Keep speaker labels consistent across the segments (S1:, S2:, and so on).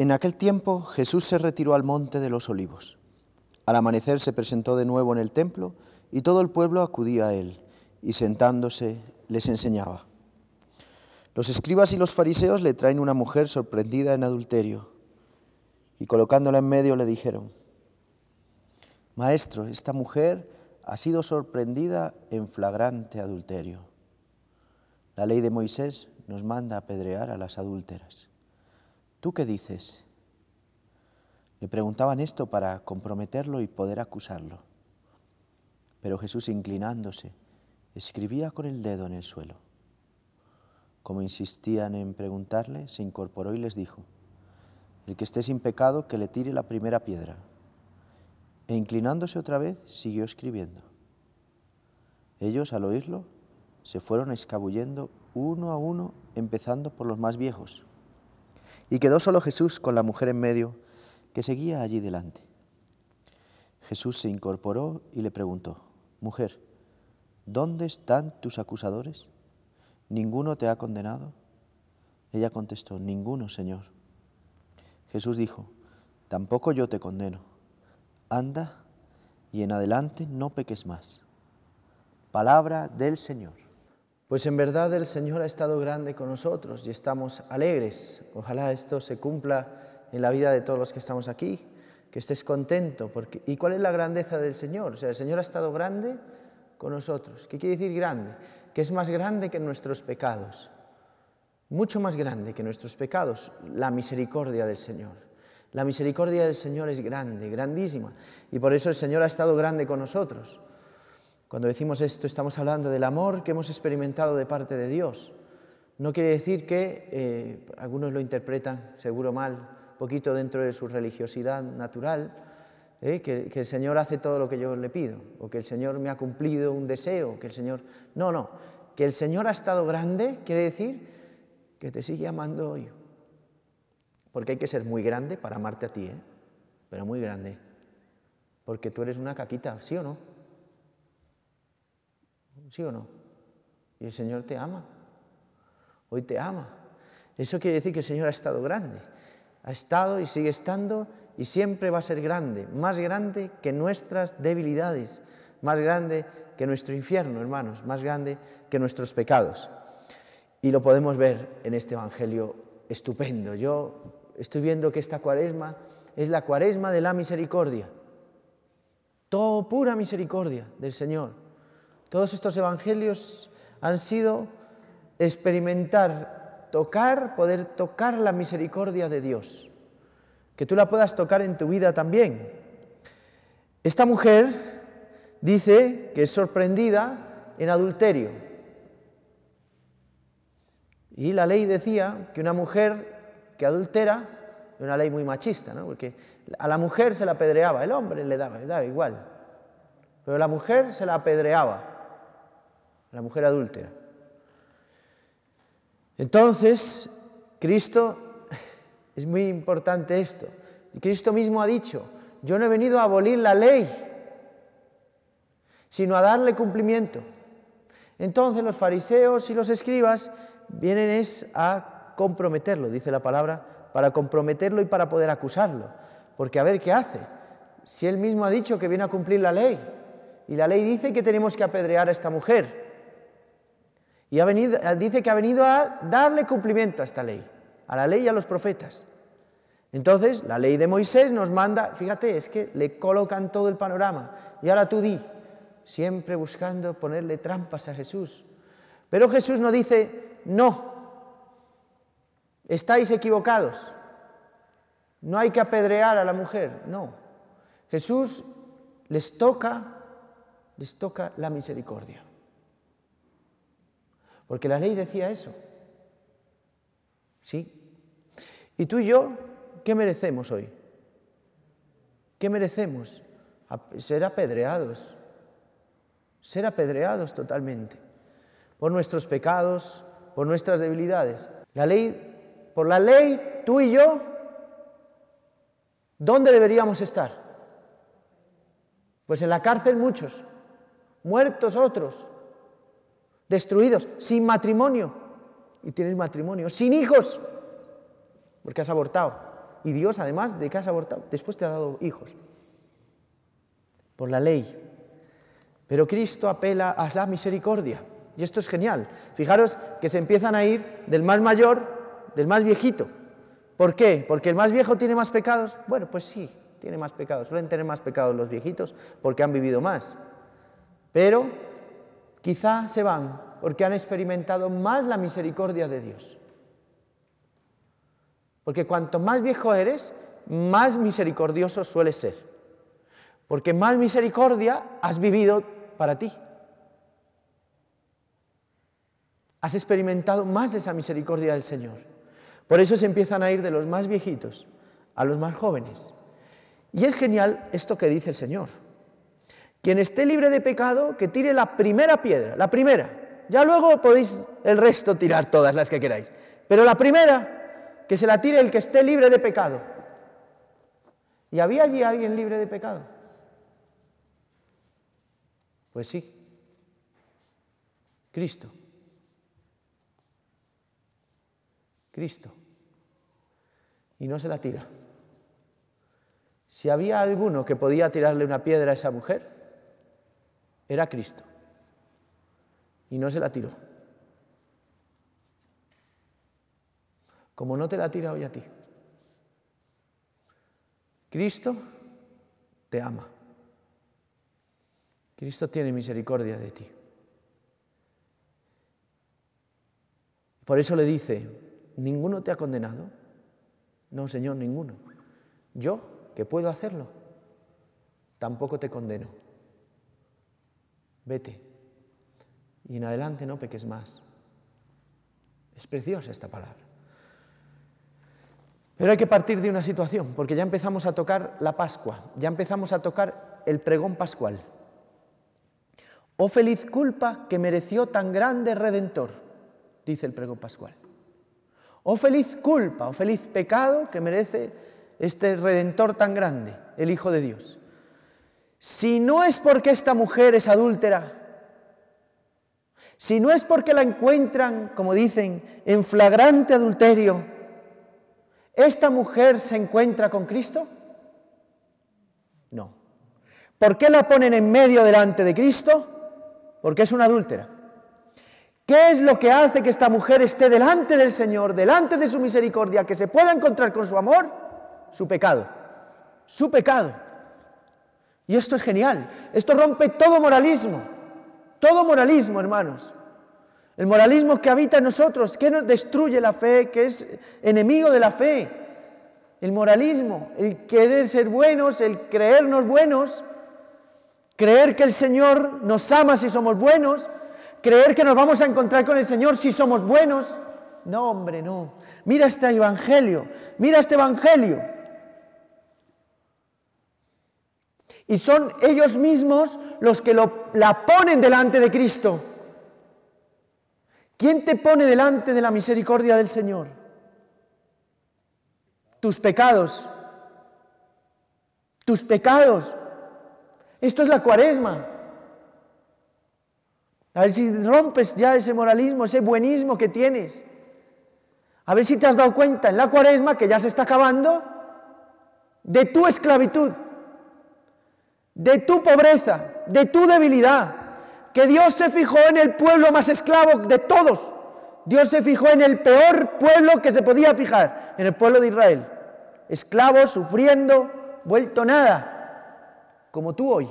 S1: En aquel tiempo Jesús se retiró al monte de los olivos. Al amanecer se presentó de nuevo en el templo y todo el pueblo acudía a él y sentándose les enseñaba. Los escribas y los fariseos le traen una mujer sorprendida en adulterio y colocándola en medio le dijeron, Maestro, esta mujer ha sido sorprendida en flagrante adulterio. La ley de Moisés nos manda apedrear a las adúlteras. ¿Tú qué dices? Le preguntaban esto para comprometerlo y poder acusarlo. Pero Jesús, inclinándose, escribía con el dedo en el suelo. Como insistían en preguntarle, se incorporó y les dijo, El que esté sin pecado, que le tire la primera piedra. E inclinándose otra vez, siguió escribiendo. Ellos, al oírlo, se fueron escabullendo uno a uno, empezando por los más viejos y quedó solo Jesús con la mujer en medio, que seguía allí delante. Jesús se incorporó y le preguntó, Mujer, ¿dónde están tus acusadores? ¿Ninguno te ha condenado? Ella contestó, Ninguno, Señor. Jesús dijo, Tampoco yo te condeno. Anda y en adelante no peques más. Palabra del Señor. Pues en verdad el Señor ha estado grande con nosotros y estamos alegres. Ojalá esto se cumpla en la vida de todos los que estamos aquí, que estés contento. Porque, ¿Y cuál es la grandeza del Señor? O sea, el Señor ha estado grande con nosotros. ¿Qué quiere decir grande? Que es más grande que nuestros pecados. Mucho más grande que nuestros pecados, la misericordia del Señor. La misericordia del Señor es grande, grandísima. Y por eso el Señor ha estado grande con nosotros. Cuando decimos esto estamos hablando del amor que hemos experimentado de parte de Dios. No quiere decir que, eh, algunos lo interpretan seguro mal, poquito dentro de su religiosidad natural, eh, que, el Señor hace todo lo que yo le pido, o que el Señor me ha cumplido un deseo, que el Señor... No, no, que el Señor ha estado grande quiere decir que te sigue amando hoy. Porque hay que ser muy grande para amarte a ti, ¿eh? pero muy grande. Porque tú eres una caquita, ¿sí o no? ¿Sí o no? Y el Señor te ama. Hoy te ama. Eso quiere decir que el Señor ha estado grande. Ha estado y sigue estando y siempre va a ser grande. Más grande que nuestras debilidades. Más grande que nuestro infierno, hermanos. Más grande que nuestros pecados. Y lo podemos ver en este Evangelio estupendo. Yo estoy viendo que esta cuaresma es la cuaresma de la misericordia. Toda pura misericordia del Señor. Todos estos evangelios han sido experimentar, tocar, poder tocar la misericordia de Dios. Que tú la puedas tocar en tu vida también. Esta mujer dice que es sorprendida en adulterio. Y la ley decía que una mujer que adultera una ley muy machista, ¿no? porque a la mujer se la apedreaba, el hombre le daba, le daba igual, pero la mujer se la apedreaba la mujer adúltera. Entonces, Cristo, es muy importante esto, Cristo mismo ha dicho, yo no he venido a abolir la ley, sino a darle cumplimiento. Entonces los fariseos y los escribas vienen es a comprometerlo, dice la palabra, para comprometerlo y para poder acusarlo. Porque a ver qué hace. Si él mismo ha dicho que viene a cumplir la ley, y la ley dice que tenemos que apedrear a esta mujer, y venido, eh, dice que ha venido a darle cumplimiento a esta ley, a la ley y a los profetas. Entonces, la ley de Moisés nos manda, fíjate, es que le colocan todo el panorama. Y ahora tú di, siempre buscando ponerle trampas a Jesús. Pero Jesús no dice, no, estáis equivocados, no hay que apedrear a la mujer, no. Jesús les toca, les toca la misericordia. Porque la ley decía eso. ¿Sí? ¿Y tú y yo qué merecemos hoy? ¿Qué merecemos? Ser apedreados. Ser apedreados totalmente. Por nuestros pecados, por nuestras debilidades. La ley, por la ley, tú y yo, ¿dónde deberíamos estar? Pues en la cárcel muchos, muertos otros, destruidos, sin matrimonio, y tienes matrimonio, sin hijos, porque has abortado. Y Dios, además de que has abortado, después te ha dado hijos, por la ley. Pero Cristo apela a la misericordia, y esto es genial. Fijaros que se empiezan a ir del más mayor, del más viejito. ¿Por qué? ¿Porque el más viejo tiene más pecados? Bueno, pues sí, tiene más pecados. Suelen tener más pecados los viejitos porque han vivido más. Pero Quizá se van porque han experimentado más la misericordia de Dios. Porque cuanto más viejo eres, más misericordioso sueles ser. Porque más misericordia has vivido para ti. Has experimentado más de esa misericordia del Señor. Por eso se empiezan a ir de los más viejitos a los más jóvenes. Y es genial esto que dice el Señor. Quien esté libre de pecado, que tire la primera piedra, la primera. Ya luego podéis el resto tirar todas las que queráis. Pero la primera, que se la tire el que esté libre de pecado. ¿Y había allí alguien libre de pecado? Pues sí. Cristo. Cristo. Y no se la tira. Si había alguno que podía tirarle una piedra a esa mujer, era Cristo. Y no se la tiró. Como no te la tira hoy a ti. Cristo te ama. Cristo tiene misericordia de ti. Por eso le dice, ¿ninguno te ha condenado? No, Señor, ninguno. Yo, que puedo hacerlo, tampoco te condeno vete y en adelante no peques más. Es preciosa esta palabra. Pero hay que partir de una situación, porque ya empezamos a tocar la Pascua, ya empezamos a tocar el pregón pascual. Oh feliz culpa que mereció tan grande redentor, dice el pregón pascual. Oh feliz culpa, oh feliz pecado que merece este redentor tan grande, el Hijo de Dios si no es porque esta mujer es adúltera, si no es porque la encuentran, como dicen, en flagrante adulterio, ¿esta mujer se encuentra con Cristo? No. ¿Por qué la ponen en medio delante de Cristo? Porque es una adúltera. ¿Qué es lo que hace que esta mujer esté delante del Señor, delante de su misericordia, que se pueda encontrar con su amor? Su pecado. Su pecado. Y esto es genial. Esto rompe todo moralismo. Todo moralismo, hermanos. El moralismo que habita en nosotros, que nos destruye la fe, que es enemigo de la fe. El moralismo, el querer ser buenos, el creernos buenos, creer que el Señor nos ama si somos buenos, creer que nos vamos a encontrar con el Señor si somos buenos. No, hombre, no. Mira este evangelio, mira este evangelio. Y son ellos mismos los que la ponen delante de Cristo. ¿Quién te pone delante de la misericordia del Señor? Tus pecados. Tus pecados. Esto es la cuaresma. A ver si rompes ya ese moralismo, ese buenismo que tienes. A ver si te has dado cuenta en la cuaresma que ya se está acabando de tu esclavitud de tu pobreza, de tu debilidad, que Dios se fijó en el pueblo más esclavo de todos. Dios se fijó en el peor pueblo que se podía fijar, en el pueblo de Israel. Esclavo, sufriendo, vuelto nada, como tú hoy.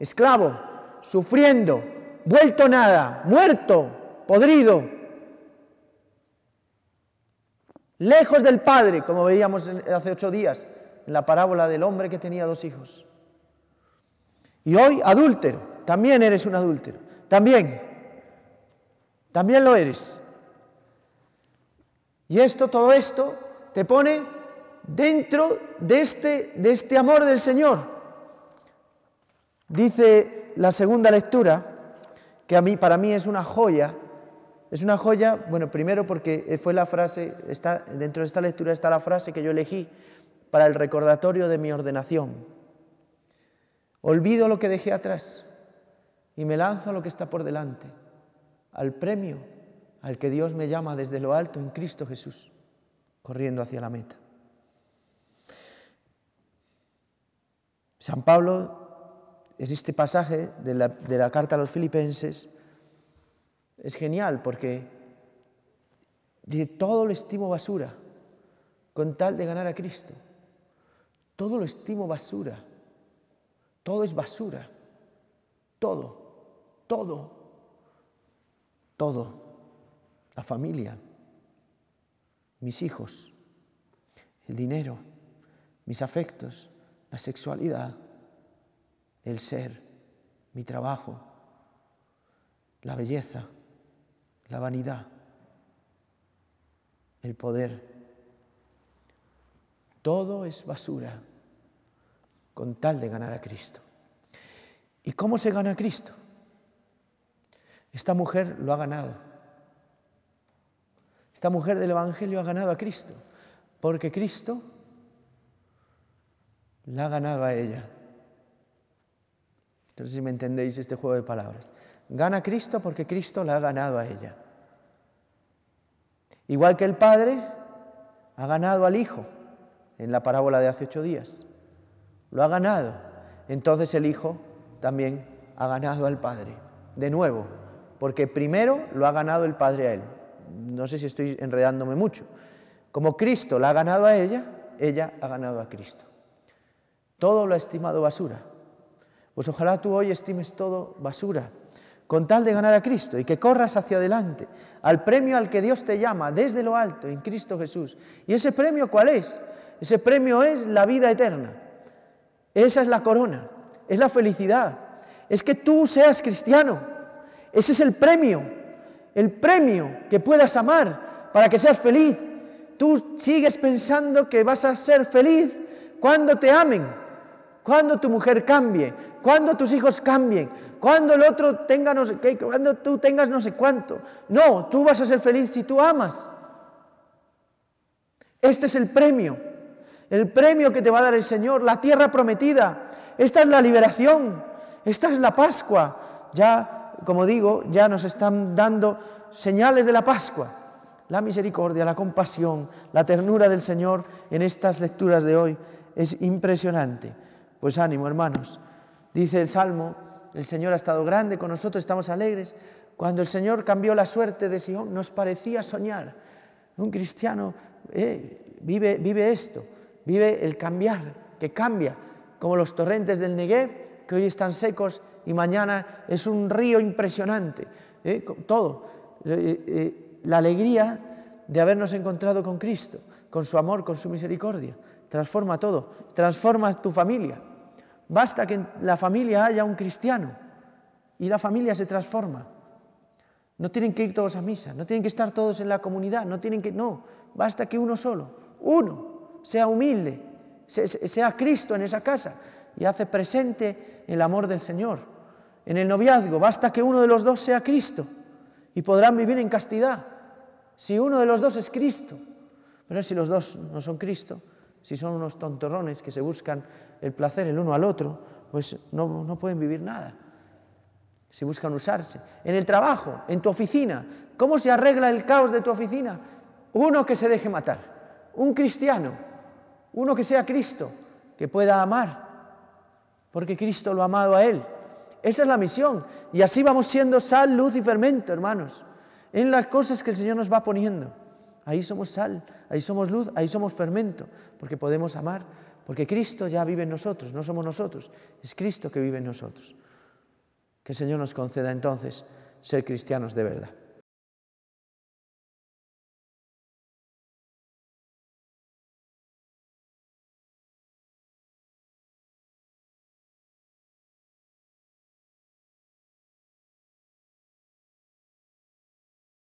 S1: Esclavo, sufriendo, vuelto nada, muerto, podrido. Lejos del Padre, como veíamos hace ocho días en la parábola del hombre que tenía dos hijos. Y hoy adúltero, también eres un adúltero, también, también lo eres. Y esto, todo esto, te pone dentro de este, de este amor del Señor. Dice la segunda lectura, que a mí, para mí es una joya, es una joya, bueno, primero porque fue la frase, está, dentro de esta lectura está la frase que yo elegí para el recordatorio de mi ordenación. Olvido lo que dejé atrás y me lanzo a lo que está por delante, al premio al que Dios me llama desde lo alto en Cristo Jesús, corriendo hacia la meta. San Pablo, en este pasaje de la, carta a los filipenses, es genial porque dice, todo lo estimo basura con tal de ganar a Cristo. Todo lo estimo basura todo es basura. Todo, todo, todo. La familia, mis hijos, el dinero, mis afectos, la sexualidad, el ser, mi trabajo, la belleza, la vanidad, el poder. Todo es basura con tal de ganar a Cristo. ¿Y cómo se gana a Cristo? Esta mujer lo ha ganado. Esta mujer del Evangelio ha ganado a Cristo, porque Cristo la ha ganado a ella. No sé si me entendéis este juego de palabras. Gana a Cristo porque Cristo la ha ganado a ella. Igual que el Padre ha ganado al Hijo en la parábola de hace ocho días lo ha ganado. Entonces el Hijo también ha ganado al Padre. De nuevo, porque primero lo ha ganado el Padre a Él. No sé si estoy enredándome mucho. Como Cristo la ha ganado a ella, ella ha ganado a Cristo. Todo lo ha estimado basura. Pues ojalá tú hoy estimes todo basura, con tal de ganar a Cristo y que corras hacia adelante, al premio al que Dios te llama desde lo alto, en Cristo Jesús. ¿Y ese premio cuál es? Ese premio es la vida eterna. Esa es la corona, es la felicidad. Es que tú seas cristiano. Ese es el premio, el premio que puedas amar para que seas feliz. Tú sigues pensando que vas a ser feliz cuando te amen, cuando tu mujer cambie, cuando tus hijos cambien, cuando el otro tenga no sé cuando tú tengas no sé cuánto. No, tú vas a ser feliz si tú amas. Este es el premio el premio que te va a dar el Señor, la tierra prometida. Esta es la liberación, esta es la Pascua. Ya, como digo, ya nos están dando señales de la Pascua. La misericordia, la compasión, la ternura del Señor en estas lecturas de hoy es impresionante. Pues ánimo, hermanos. Dice el Salmo, el Señor ha estado grande con nosotros, estamos alegres. Cuando el Señor cambió la suerte de Sion, nos parecía soñar. Un cristiano eh, vive esto vive el cambiar, que cambia, como los torrentes del Negev, que hoy están secos y mañana es un río impresionante. ¿eh? Todo. Eh, eh, la alegría de habernos encontrado con Cristo, con su amor, con su misericordia. Transforma todo, transforma tu familia. Basta que la familia haya un cristiano y la familia se transforma. No tienen que ir todos a misa, no tienen que estar todos en la comunidad, no tienen que... No, basta que uno solo, uno sea humilde, sea Cristo en esa casa y hace presente el amor del Señor. En el noviazgo basta que uno de los dos sea Cristo y podrán vivir en castidad. Si uno de los dos es Cristo, pero si los dos no son Cristo, si son unos tontorrones que se buscan el placer el uno al otro, pues no, no pueden vivir nada. Si buscan usarse. En el trabajo, en tu oficina, ¿cómo se arregla el caos de tu oficina? Uno que se deje matar, un cristiano uno que sea Cristo, que pueda amar, porque Cristo lo ha amado a él. Esa es la misión. Y así vamos siendo sal, luz y fermento, hermanos, en las cosas que el Señor nos va poniendo. Ahí somos sal, ahí somos luz, ahí somos fermento, porque podemos amar, porque Cristo ya vive en nosotros, no somos nosotros, es Cristo que vive en nosotros. Que el Señor nos conceda entonces ser cristianos de verdad.